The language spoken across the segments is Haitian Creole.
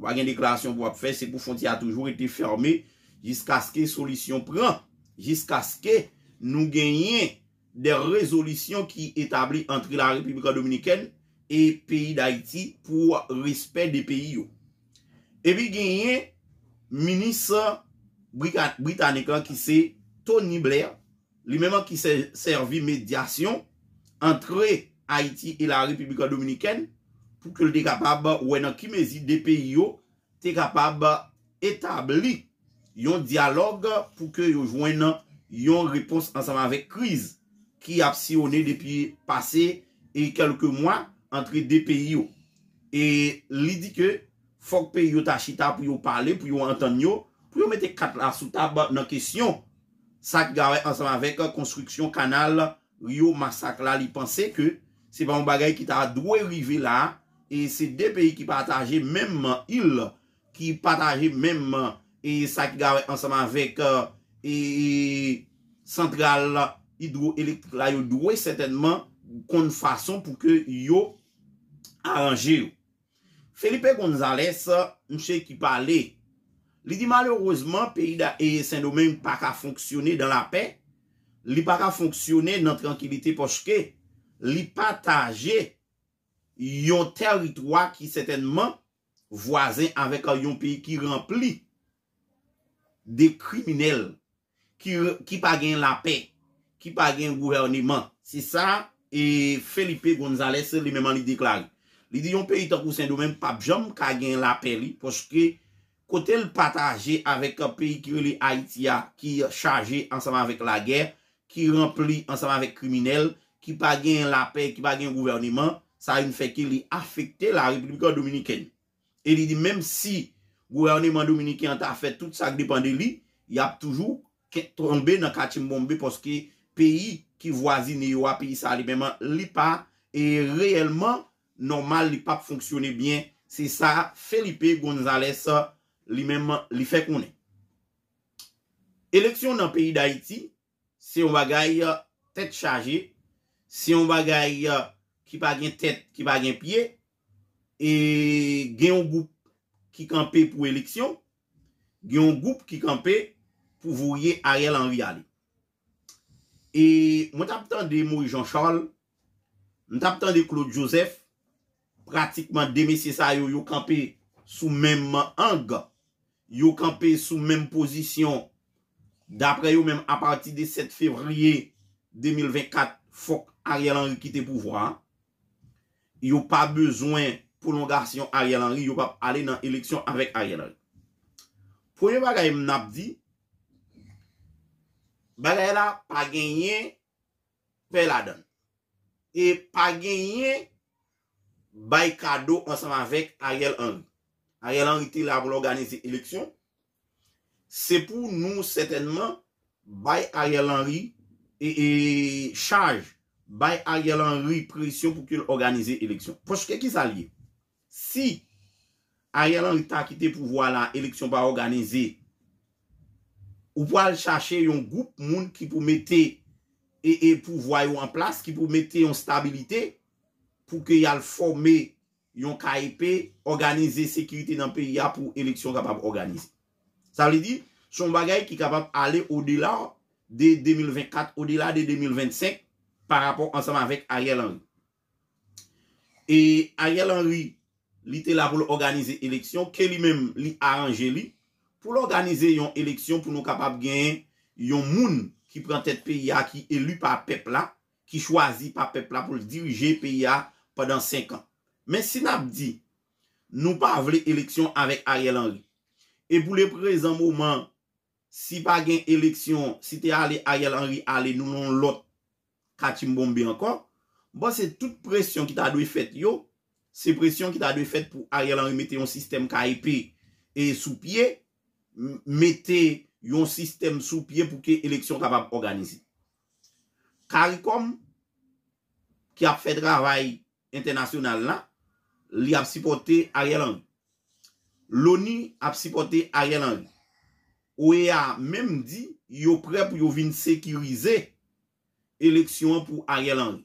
Wa gen deklarasyon pou ap fè, se pou fonti a toujou ete fermè, jisk aske solisyon pren, jisk aske nou genyen de rezolisyon ki etabli entre la Republika Dominikèn e peyi d'Haïti pou respect de peyi yo. Ebi genyen, minis britanikan ki se Tony Blair, li mèman ki se servi medyasyon entre Haïti et la Republika Dominikèn, pou ke l de kapab wè nan kimezi depè yo, te kapab etabli yon diyalog pou ke yon jwen nan yon repons ansama vek kriz ki apsiyone depi pase e kelke mwa antre depè yo. E li di ke fok pe yon tachita pou yon pale, pou yon anton yo, pou yon mette kat la sou tab nan kesyon. Sak gare ansama vek konstruksyon kanal, yon masak la li panse ke se pa yon bagay ki ta dwe rive la, E se de peyi ki pataje memman il, ki pataje memman e sa ki gare ansaman vek e, e sentral elektri la yo dwe, sentenman kon fason pou ke yo aranjil. Felipe González, mche ki pale, li di malorosman peyi da E.S.N. do men pa ka fonksyonen dan la pe, li pa ka fonksyonen nan tranquilite pochke, li pataje... yon teritwa ki setenman voazen avèk a yon peyi ki rempli de kriminel ki pa gen la pey ki pa gen gouverneman se sa, e Felipe González li mèman li deklari li di yon peyi ta kousen do mèm pa bjom ka gen la pey li poske kote l pataje avèk a peyi ki rele Haitia ki chaje ansama avèk la gè ki rempli ansama avèk kriminel ki pa gen la pey, ki pa gen gouverneman Sa yon feke li afekte la Republika Dominiken. E li di menm si gwen aneman Dominiken anta afekte tout sa k depande li, yap toujou ket tronbe nan kachim bonbe poske peyi ki voisine yo a peyi sa li menm li pa e reyelman normal li pa p'fonksyone bien. Se sa, Felipe Gonzales li menm li fek mounen. Eleksyon nan peyi d'Haïti, se yon va gaye uh, tèt chaje, se yon va gaye uh, ki pa gen tèt, ki pa gen pye, e gen yon goup ki kampe pou eleksyon, gen yon goup ki kampe pou vouye Ariel Henry Ali. E mwen tap tan de Moui Jean Charles, mwen tap tan de Claude Joseph, pratikman demesye sa yo yo kampe sou menm anga, yo kampe sou menm posisyon, dapre yo menm apati de 7 fevriye 2024, fok Ariel Henry ki te pouvwa, yo pa bezwen pou nou gasi yon Ariel Henry, yo pa ale nan eleksyon avèk Ariel Henry. Pouye bagay mnabdi, bagay la pa genye pel adan, e pa genye bay kado ansam avèk Ariel Henry. Ariel Henry te la pou l'organize eleksyon, se pou nou setenman bay Ariel Henry e, e charge bay a yalan ripresyon pou ki l'organize eleksyon. Pochke ki sa liye. Si a yalan ripresyon pou ki l'organize eleksyon, ou pou al chache yon goup moun ki pou mette e, e pou voyou an plas, ki pou mette yon stabilite pou ki al forme yon KIP e organize sekirite nan peyi ya pou eleksyon kapab organize. Sa li di, son bagay ki kapab ale o delar de 2024, o delar de 2025, Par rapport ansem avèk Ariel Henry. E Ariel Henry li te la pou l'organize eleksyon. Ke li mèm li aranje li. Pou l'organize yon eleksyon pou nou kapap gen yon moun ki pren tèt PIA ki elu pa pepla. Ki chwazi pa pepla pou l'dirije PIA padan 5 an. Men Sinab di nou pa vle eleksyon avèk Ariel Henry. E pou le prez an mouman si pa gen eleksyon si te ale Ariel Henry ale nou non lot. Khachim Bombe ankon, ba se tout presyon ki ta dou e fet yo, se presyon ki ta dou e fet pou Aryalang yon sistem ka epi e sou pye, mette yon sistem sou pye pou ke eleksyon kapap organize. Karikom ki ap fet ravay internasyonal la, li ap sipote Aryalang. Loni ap sipote Aryalang. Ou e a mem di yo pre pou yo vin sekirize Eleksyon pou Ariel Henry.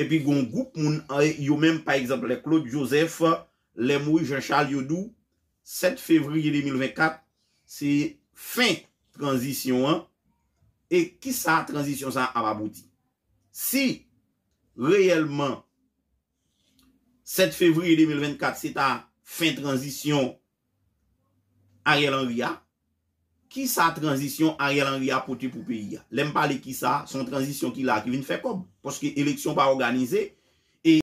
Epi goun goup moun, eh, yo menm pa ekseple, Claude Joseph, Lemoui, Jean-Charles, Yodou, 7 fevriye 2024, se fin tranzisyon an, e ki sa tranzisyon sa ap abouti? Si reyelman, 7 fevriye 2024, se ta fin tranzisyon Ariel Henry a, Ki sa transisyon a yal an vi apote pou peyi ya? Lèm pale ki sa, son transisyon ki la ki vin fè kob. Poske eleksyon pa organizè,